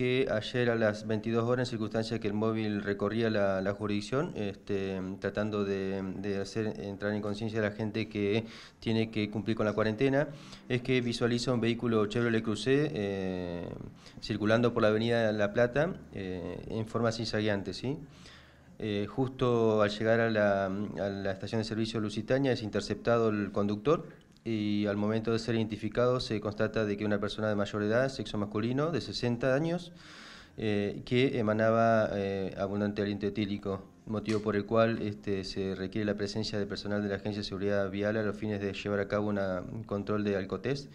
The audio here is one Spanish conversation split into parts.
que ayer a las 22 horas, en circunstancias que el móvil recorría la, jurisdicción, este, tratando de, de, hacer entrar en conciencia a la gente que tiene que cumplir con la cuarentena, es que visualiza un vehículo Chevrolet Cruze eh, circulando por la avenida La Plata eh, en forma sin ¿sí? Eh, justo al llegar a la, a la estación de servicio Lusitania es interceptado el conductor y al momento de ser identificado se constata de que una persona de mayor edad, sexo masculino, de 60 años, eh, que emanaba eh, abundante aliento etílico, motivo por el cual este, se requiere la presencia de personal de la Agencia de Seguridad Vial a los fines de llevar a cabo un control de alcotest,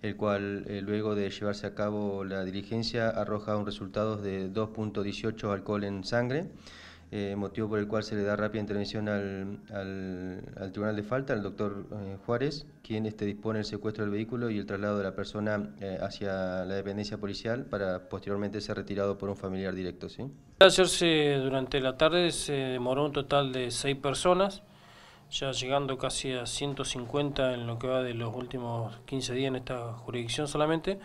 el cual eh, luego de llevarse a cabo la diligencia arroja un resultado de 2.18 alcohol en sangre eh, motivo por el cual se le da rápida intervención al, al, tribunal de falta, al doctor eh, Juárez, quien este, dispone el secuestro del vehículo y el traslado de la persona eh, hacia la dependencia policial para posteriormente ser retirado por un familiar directo. ¿sí? hacerse durante la tarde se demoró un total de seis personas, ya llegando casi a 150 en lo que va de los últimos 15 días en esta jurisdicción solamente.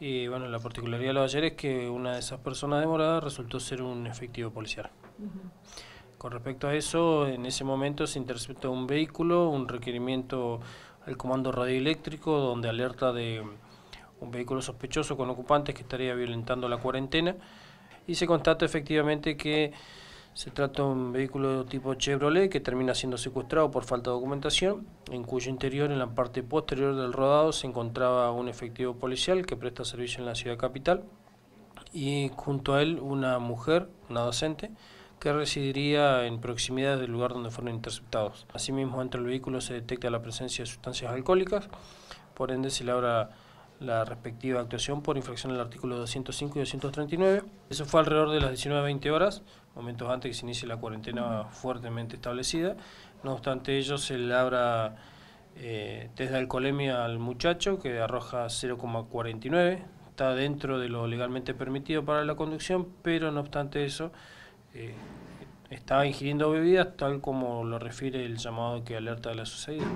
Y bueno, la particularidad de los ayer es que una de esas personas demoradas resultó ser un efectivo policial. Con respecto a eso, en ese momento se interceptó un vehículo, un requerimiento al comando radioeléctrico, donde alerta de un vehículo sospechoso con ocupantes que estaría violentando la cuarentena. Y se constata efectivamente que se trata de un vehículo tipo Chevrolet que termina siendo secuestrado por falta de documentación, en cuyo interior, en la parte posterior del rodado, se encontraba un efectivo policial que presta servicio en la ciudad capital y junto a él una mujer, una docente, que residiría en proximidad del lugar donde fueron interceptados. Asimismo, entre el vehículo se detecta la presencia de sustancias alcohólicas, por ende se labra la respectiva actuación por infracción al artículo 205 y 239. Eso fue alrededor de las 19-20 horas momentos antes que se inicie la cuarentena fuertemente establecida. No obstante ello, se le abra eh, desde al muchacho, que arroja 0,49, está dentro de lo legalmente permitido para la conducción, pero no obstante eso, eh, está ingiriendo bebidas tal como lo refiere el llamado que alerta de la sucedida.